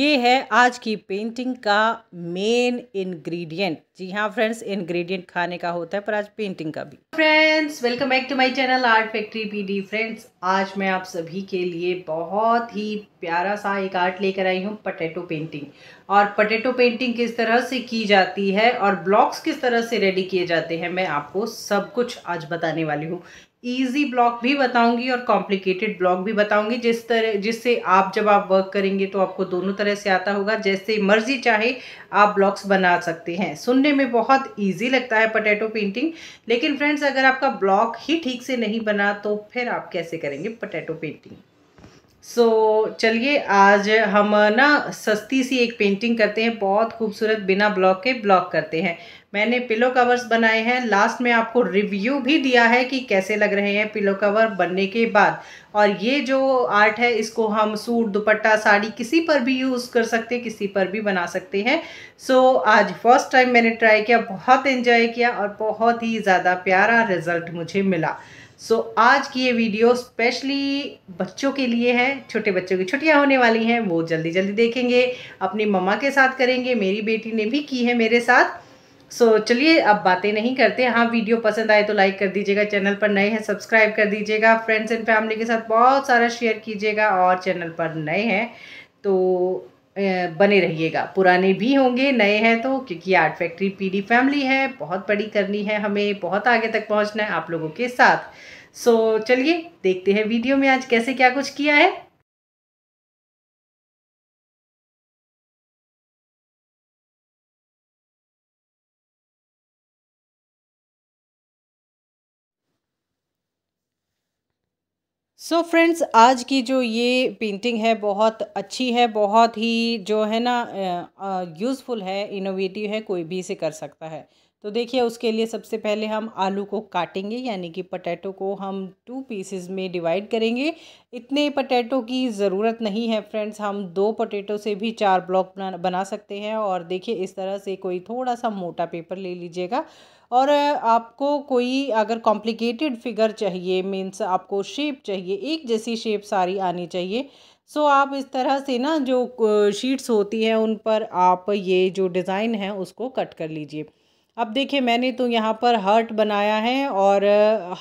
ये है आज की पेंटिंग का मेन इंग्रेडिएंट जी हाँ फ्रेंड्स इंग्रेडिएंट खाने का होता है पर आज पेंटिंग का भी friends welcome back to my channel Art Factory PD friends आज मैं आप सभी के लिए बहुत ही प्यारा सा एक आर्ट लेकर आई हूँ पटेटो पेंटिंग और पटेटो पेंटिंग किस तरह से की जाती है और ब्लॉक्स किस तरह से रेडी किए जाते हैं मैं आपको सब कुछ आज बताने वाली हूँ ईजी ब्लॉक भी बताऊंगी और कॉम्प्लिकेटेड ब्लॉक भी बताऊंगी जिस तरह जिससे आप जब आप वर्क करेंगे तो आपको दोनों तरह से आता होगा जैसे मर्जी चाहे आप ब्लॉक्स बना सकते हैं सुनने में बहुत ईजी लगता है पटेटो पेंटिंग लेकिन फ्रेंड्स अगर आपका ब्लॉक ही ठीक से नहीं बना तो फिर आप कैसे करेंगे पटेटो पेंटिंग सो so, चलिए आज हम ना सस्ती सी एक पेंटिंग करते हैं बहुत खूबसूरत बिना ब्लॉक के ब्लॉक करते हैं मैंने पिलो कवर्स बनाए हैं लास्ट में आपको रिव्यू भी दिया है कि कैसे लग रहे हैं पिलो कवर बनने के बाद और ये जो आर्ट है इसको हम सूट दुपट्टा साड़ी किसी पर भी यूज़ कर सकते हैं किसी पर भी बना सकते हैं सो so, आज फर्स्ट टाइम मैंने ट्राई किया बहुत इन्जॉय किया और बहुत ही ज़्यादा प्यारा रिज़ल्ट मुझे मिला सो so, आज की ये वीडियो स्पेशली बच्चों के लिए है छोटे बच्चों की छुट्टियाँ होने वाली हैं वो जल्दी जल्दी देखेंगे अपनी मम्मा के साथ करेंगे मेरी बेटी ने भी की है मेरे साथ सो so, चलिए अब बातें नहीं करते हाँ वीडियो पसंद आए तो लाइक कर दीजिएगा चैनल पर नए हैं सब्सक्राइब कर दीजिएगा फ्रेंड्स एंड फैमिली के साथ बहुत सारा शेयर कीजिएगा और चैनल पर नए हैं तो बने रहिएगा पुराने भी होंगे नए हैं तो क्योंकि आर्ट फैक्ट्री पीडी फैमिली है बहुत बड़ी करनी है हमें बहुत आगे तक पहुँचना है आप लोगों के साथ सो so, चलिए देखते हैं वीडियो में आज कैसे क्या कुछ किया है सो so फ्रेंड्स आज की जो ये पेंटिंग है बहुत अच्छी है बहुत ही जो है ना यूज़फुल है इनोवेटिव है कोई भी इसे कर सकता है तो देखिए उसके लिए सबसे पहले हम आलू को काटेंगे यानी कि पटैटो को हम टू पीसेस में डिवाइड करेंगे इतने पटैटो की ज़रूरत नहीं है फ्रेंड्स हम दो पटैटो से भी चार ब्लॉक बना बना सकते हैं और देखिए इस तरह से कोई थोड़ा सा मोटा पेपर ले लीजिएगा और आपको कोई अगर कॉम्प्लिकेटेड फिगर चाहिए मीन्स आपको शेप चाहिए एक जैसी शेप सारी आनी चाहिए सो आप इस तरह से ना जो शीट्स होती हैं उन पर आप ये जो डिज़ाइन है उसको कट कर लीजिए अब देखिए मैंने तो यहाँ पर हर्ट बनाया है और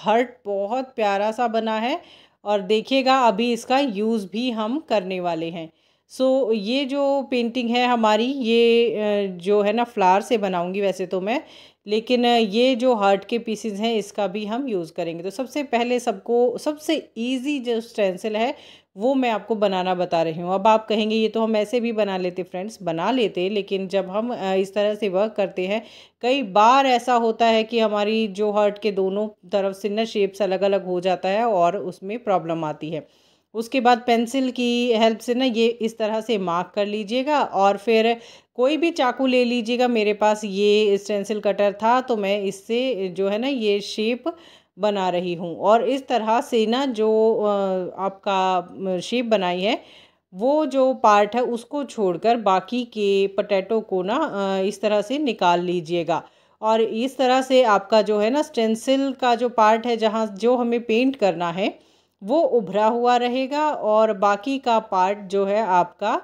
हर्ट बहुत प्यारा सा बना है और देखिएगा अभी इसका यूज़ भी हम करने वाले हैं सो so, ये जो पेंटिंग है हमारी ये जो है ना फ्लावर से बनाऊंगी वैसे तो मैं लेकिन ये जो हार्ट के पीसेज हैं इसका भी हम यूज़ करेंगे तो सबसे पहले सबको सबसे इजी जो स्टेंसिल है वो मैं आपको बनाना बता रही हूँ अब आप कहेंगे ये तो हम ऐसे भी बना लेते फ्रेंड्स बना लेते लेकिन जब हम इस तरह से वर्क करते हैं कई बार ऐसा होता है कि हमारी जो हार्ट के दोनों तरफ से न शेप्स अलग अलग हो जाता है और उसमें प्रॉब्लम आती है उसके बाद पेंसिल की हेल्प से ना ये इस तरह से मार्क कर लीजिएगा और फिर कोई भी चाकू ले लीजिएगा मेरे पास ये स्टेंसिल कटर था तो मैं इससे जो है ना ये शेप बना रही हूँ और इस तरह से ना जो आपका शेप बनाई है वो जो पार्ट है उसको छोड़कर बाकी के पटेटो को ना इस तरह से निकाल लीजिएगा और इस तरह से आपका जो है ना स्टेंसिल का जो पार्ट है जहाँ जो हमें पेंट करना है वो उभरा हुआ रहेगा और बाकी का पार्ट जो है आपका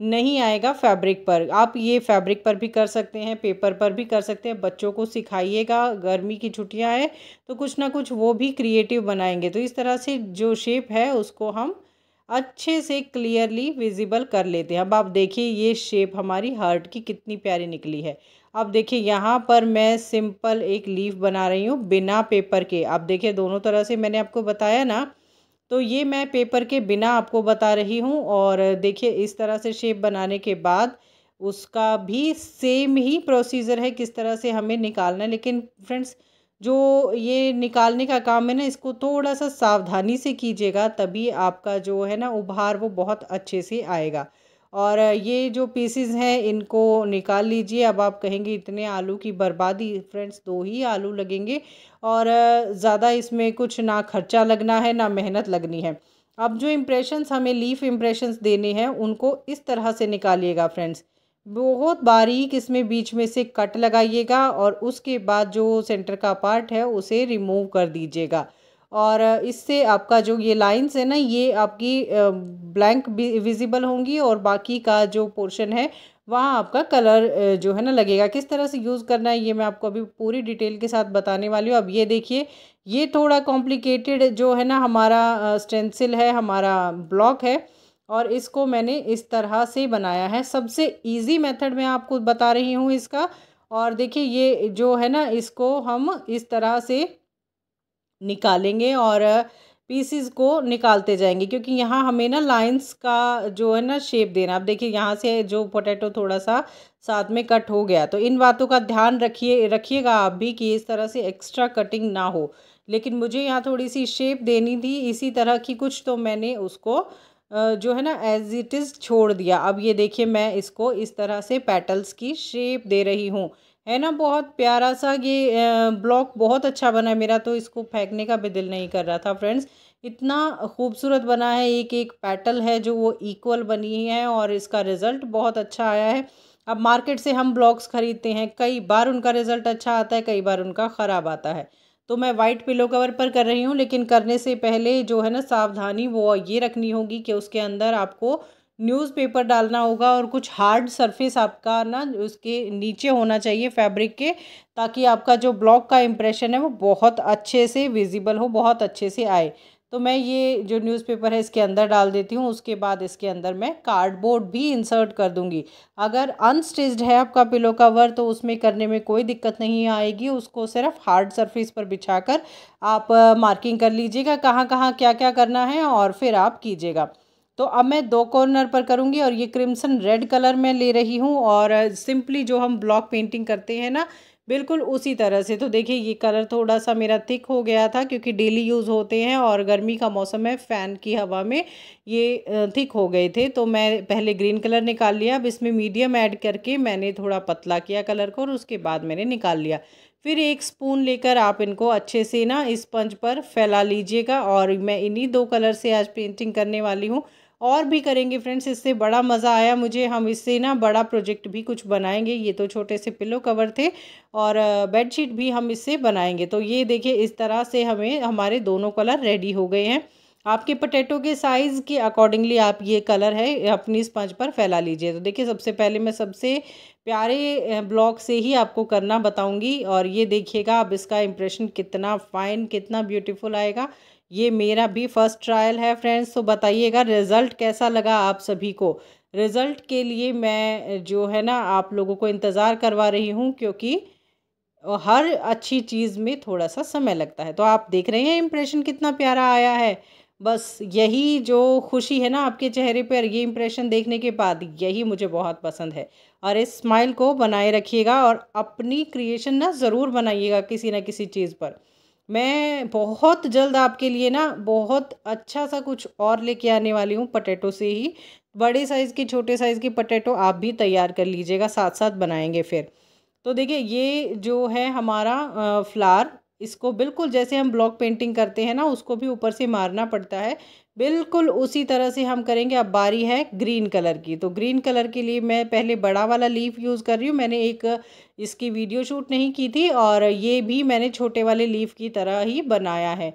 नहीं आएगा फैब्रिक पर आप ये फैब्रिक पर भी कर सकते हैं पेपर पर भी कर सकते हैं बच्चों को सिखाइएगा गर्मी की छुट्टियां हैं तो कुछ ना कुछ वो भी क्रिएटिव बनाएंगे तो इस तरह से जो शेप है उसको हम अच्छे से क्लियरली विजिबल कर लेते हैं अब आप देखिए ये शेप हमारी हार्ट की कितनी प्यारी निकली है अब देखिए यहाँ पर मैं सिंपल एक लीफ बना रही हूँ बिना पेपर के आप देखिए दोनों तरह से मैंने आपको बताया ना तो ये मैं पेपर के बिना आपको बता रही हूँ और देखिए इस तरह से शेप बनाने के बाद उसका भी सेम ही प्रोसीजर है किस तरह से हमें निकालना है लेकिन फ्रेंड्स जो ये निकालने का काम है ना इसको थोड़ा सा सावधानी से कीजिएगा तभी आपका जो है ना उभार वो बहुत अच्छे से आएगा और ये जो पीसीज हैं इनको निकाल लीजिए अब आप कहेंगे इतने आलू की बर्बादी फ्रेंड्स दो ही आलू लगेंगे और ज़्यादा इसमें कुछ ना खर्चा लगना है ना मेहनत लगनी है अब जो इम्प्रेशंस हमें लीफ इम्प्रेशंस देने हैं उनको इस तरह से निकालिएगा फ्रेंड्स बहुत बारीक इसमें बीच में से कट लगाइएगा और उसके बाद जो सेंटर का पार्ट है उसे रिमूव कर दीजिएगा और इससे आपका जो ये लाइंस है ना ये आपकी ब्लैंक विजिबल होंगी और बाकी का जो पोर्शन है वहाँ आपका कलर जो है ना लगेगा किस तरह से यूज़ करना है ये मैं आपको अभी पूरी डिटेल के साथ बताने वाली हूँ अब ये देखिए ये थोड़ा कॉम्प्लिकेटेड जो है ना हमारा स्टेंसिल है हमारा ब्लॉक है और इसको मैंने इस तरह से बनाया है सबसे इजी मेथड मैं आपको बता रही हूँ इसका और देखिए ये जो है ना इसको हम इस तरह से निकालेंगे और पीसीज को निकालते जाएंगे क्योंकि यहाँ हमें ना लाइंस का जो है ना शेप देना आप देखिए यहाँ से जो पोटैटो थोड़ा सा साथ में कट हो गया तो इन बातों का ध्यान रखिए रखिएगा आप भी कि इस तरह से एक्स्ट्रा कटिंग ना हो लेकिन मुझे यहाँ थोड़ी सी शेप देनी थी इसी तरह की कुछ तो मैंने उसको जो है ना एज इट इज़ छोड़ दिया अब ये देखिए मैं इसको इस तरह से पैटल्स की शेप दे रही हूँ है ना बहुत प्यारा सा ये ब्लॉक बहुत अच्छा बना है मेरा तो इसको फेंकने का भी दिल नहीं कर रहा था फ्रेंड्स इतना खूबसूरत बना है एक एक पैटल है जो वो इक्वल बनी है और इसका रिज़ल्ट बहुत अच्छा आया है अब मार्केट से हम ब्लॉक्स ख़रीदते हैं कई बार उनका रिज़ल्ट अच्छा आता है कई बार उनका ख़राब आता है तो मैं वाइट पिलो कवर पर कर रही हूँ लेकिन करने से पहले जो है ना सावधानी वो ये रखनी होगी कि उसके अंदर आपको न्यूज़पेपर डालना होगा और कुछ हार्ड सरफेस आपका ना उसके नीचे होना चाहिए फैब्रिक के ताकि आपका जो ब्लॉक का इम्प्रेशन है वो बहुत अच्छे से विजिबल हो बहुत अच्छे से आए तो मैं ये जो न्यूज़पेपर है इसके अंदर डाल देती हूँ उसके बाद इसके अंदर मैं कार्डबोर्ड भी इंसर्ट कर दूँगी अगर अनस्टिच्ड है आपका पिलो कवर तो उसमें करने में कोई दिक्कत नहीं आएगी उसको सिर्फ हार्ड सरफेस पर बिछा कर आप मार्किंग कर लीजिएगा कहाँ कहाँ क्या क्या करना है और फिर आप कीजिएगा तो अब मैं दो कॉर्नर पर करूँगी और ये क्रिम्सन रेड कलर में ले रही हूँ और सिंपली जो हम ब्लॉक पेंटिंग करते हैं ना बिल्कुल उसी तरह से तो देखिए ये कलर थोड़ा सा मेरा थिक हो गया था क्योंकि डेली यूज़ होते हैं और गर्मी का मौसम है फ़ैन की हवा में ये थिक हो गए थे तो मैं पहले ग्रीन कलर निकाल लिया अब इसमें मीडियम ऐड करके मैंने थोड़ा पतला किया कलर को और उसके बाद मैंने निकाल लिया फिर एक स्पून लेकर आप इनको अच्छे से ना इस पंच पर फैला लीजिएगा और मैं इन्हीं दो कलर से आज पेंटिंग करने वाली हूँ और भी करेंगे फ्रेंड्स इससे बड़ा मज़ा आया मुझे हम इससे ना बड़ा प्रोजेक्ट भी कुछ बनाएंगे ये तो छोटे से पिल्लो कवर थे और बेडशीट भी हम इससे बनाएंगे तो ये देखिए इस तरह से हमें हमारे दोनों कलर रेडी हो गए हैं आपके पटेटो के साइज़ के अकॉर्डिंगली आप ये कलर है अपनी स्पंज पर फैला लीजिए तो देखिए सबसे पहले मैं सबसे प्यारे ब्लॉक से ही आपको करना बताऊंगी और ये देखिएगा अब इसका इम्प्रेशन कितना फाइन कितना ब्यूटीफुल आएगा ये मेरा भी फर्स्ट ट्रायल है फ्रेंड्स तो बताइएगा रिज़ल्ट कैसा लगा आप सभी को रिज़ल्ट के लिए मैं जो है ना आप लोगों को इंतज़ार करवा रही हूँ क्योंकि हर अच्छी चीज़ में थोड़ा सा समय लगता है तो आप देख रहे हैं इम्प्रेशन कितना प्यारा आया है बस यही जो खुशी है ना आपके चेहरे पर ये इम्प्रेशन देखने के बाद यही मुझे बहुत पसंद है और इस स्माइल को बनाए रखिएगा और अपनी क्रिएशन ना ज़रूर बनाइएगा किसी ना किसी चीज़ पर मैं बहुत जल्द आपके लिए ना बहुत अच्छा सा कुछ और लेके आने वाली हूँ पटेटो से ही बड़े साइज़ के छोटे साइज़ के पटेटो आप भी तैयार कर लीजिएगा साथ साथ बनाएंगे फिर तो देखिए ये जो है हमारा फ्लार इसको बिल्कुल जैसे हम ब्लॉक पेंटिंग करते हैं ना उसको भी ऊपर से मारना पड़ता है बिल्कुल उसी तरह से हम करेंगे अब बारी है ग्रीन कलर की तो ग्रीन कलर के लिए मैं पहले बड़ा वाला लीफ यूज़ कर रही हूँ मैंने एक इसकी वीडियो शूट नहीं की थी और ये भी मैंने छोटे वाले लीफ की तरह ही बनाया है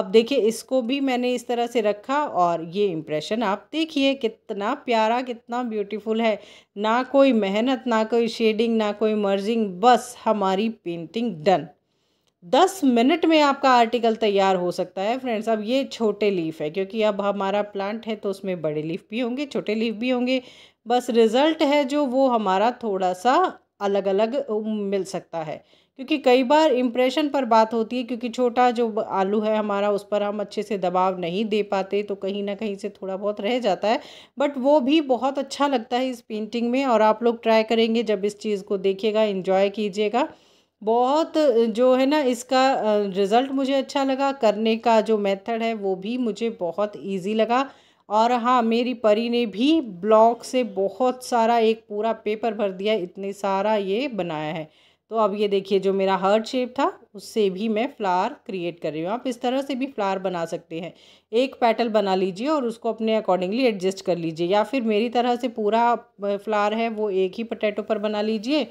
अब देखिए इसको भी मैंने इस तरह से रखा और ये इम्प्रेशन आप देखिए कितना प्यारा कितना ब्यूटीफुल है ना कोई मेहनत ना कोई शेडिंग ना कोई मर्जिंग बस हमारी पेंटिंग डन दस मिनट में आपका आर्टिकल तैयार हो सकता है फ्रेंड्स अब ये छोटे लीफ है क्योंकि अब हमारा प्लांट है तो उसमें बड़े लीफ भी होंगे छोटे लीफ भी होंगे बस रिज़ल्ट है जो वो हमारा थोड़ा सा अलग अलग मिल सकता है क्योंकि कई बार इम्प्रेशन पर बात होती है क्योंकि छोटा जो आलू है हमारा उस पर हम अच्छे से दबाव नहीं दे पाते तो कहीं ना कहीं से थोड़ा बहुत रह जाता है बट वो भी बहुत अच्छा लगता है इस पेंटिंग में और आप लोग ट्राई करेंगे जब इस चीज़ को देखिएगा इन्जॉय कीजिएगा बहुत जो है ना इसका रिज़ल्ट मुझे अच्छा लगा करने का जो मेथड है वो भी मुझे बहुत इजी लगा और हाँ मेरी परी ने भी ब्लॉक से बहुत सारा एक पूरा पेपर भर दिया इतने सारा ये बनाया है तो अब ये देखिए जो मेरा हार्ट शेप था उससे भी मैं फ्लावर क्रिएट कर रही हूँ आप इस तरह से भी फ्लावर बना सकते हैं एक पैटल बना लीजिए और उसको अपने अकॉर्डिंगली एडजस्ट कर लीजिए या फिर मेरी तरह से पूरा फ्लावर है वो एक ही पटेटो पर बना लीजिए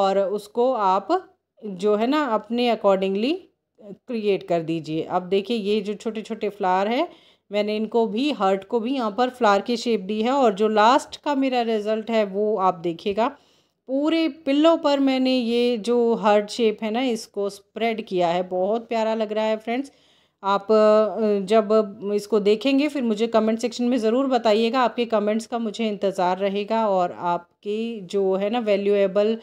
और उसको आप जो है ना अपने अकॉर्डिंगली क्रिएट कर दीजिए अब देखिए ये जो छोटे छोटे फ्लावर है मैंने इनको भी हर्ट को भी यहाँ पर फ्लावर की शेप दी है और जो लास्ट का मेरा रिज़ल्ट है वो आप देखिएगा पूरे पिल्लों पर मैंने ये जो हर्ट शेप है ना इसको स्प्रेड किया है बहुत प्यारा लग रहा है फ्रेंड्स आप जब इसको देखेंगे फिर मुझे कमेंट सेक्शन में ज़रूर बताइएगा आपके कमेंट्स का मुझे इंतज़ार रहेगा और आपकी जो है ना वैल्यूएबल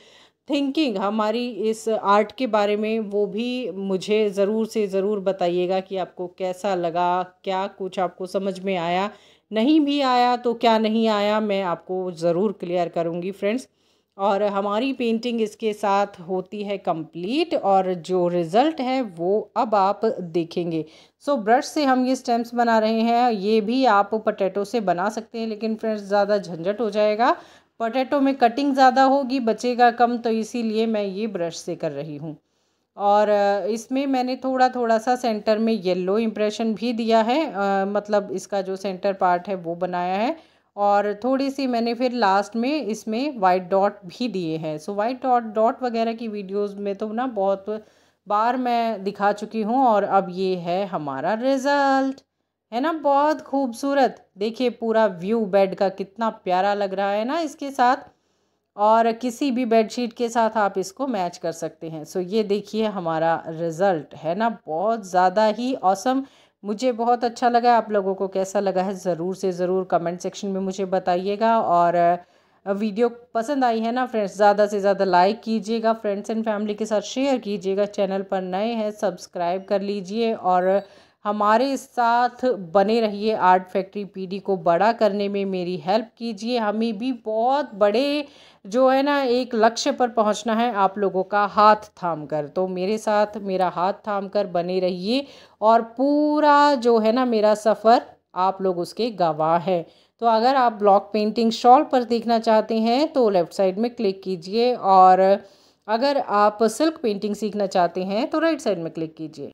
थिंकिंग हमारी इस आर्ट के बारे में वो भी मुझे ज़रूर से ज़रूर बताइएगा कि आपको कैसा लगा क्या कुछ आपको समझ में आया नहीं भी आया तो क्या नहीं आया मैं आपको ज़रूर क्लियर करूँगी फ्रेंड्स और हमारी पेंटिंग इसके साथ होती है कंप्लीट और जो रिज़ल्ट है वो अब आप देखेंगे सो so, ब्रश से हम ये स्टेम्प्स बना रहे हैं ये भी आप पटेटो से बना सकते हैं लेकिन फ्रेंड्स ज़्यादा झंझट हो जाएगा पोटैटो में कटिंग ज़्यादा होगी बचेगा कम तो इसीलिए मैं ये ब्रश से कर रही हूँ और इसमें मैंने थोड़ा थोड़ा सा सेंटर में येलो इम्प्रेशन भी दिया है आ, मतलब इसका जो सेंटर पार्ट है वो बनाया है और थोड़ी सी मैंने फिर लास्ट में इसमें वाइट डॉट भी दिए हैं सो वाइट डॉट डॉट वगैरह की वीडियोस में तो ना बहुत बार मैं दिखा चुकी हूँ और अब ये है हमारा रिज़ल्ट है ना बहुत खूबसूरत देखिए पूरा व्यू बेड का कितना प्यारा लग रहा है ना इसके साथ और किसी भी बेडशीट के साथ आप इसको मैच कर सकते हैं सो ये देखिए हमारा रिज़ल्ट है ना बहुत ज़्यादा ही औसम मुझे बहुत अच्छा लगा आप लोगों को कैसा लगा है ज़रूर से ज़रूर कमेंट सेक्शन में मुझे बताइएगा और वीडियो पसंद आई है ना फ्रेंड्स ज़्यादा से ज़्यादा लाइक कीजिएगा फ्रेंड्स एंड फैमिली के साथ शेयर कीजिएगा चैनल पर नए हैं सब्सक्राइब कर लीजिए और हमारे साथ बने रहिए आर्ट फैक्ट्री पीढ़ी को बड़ा करने में मेरी हेल्प कीजिए हमें भी बहुत बड़े जो है ना एक लक्ष्य पर पहुंचना है आप लोगों का हाथ थाम कर तो मेरे साथ मेरा हाथ थाम कर बने रहिए और पूरा जो है ना मेरा सफ़र आप लोग उसके गवाह हैं तो अगर आप ब्लॉक पेंटिंग शॉल पर देखना चाहते हैं तो लेफ़्ट साइड में क्लिक कीजिए और अगर आप सिल्क पेंटिंग सीखना चाहते हैं तो राइट साइड में क्लिक कीजिए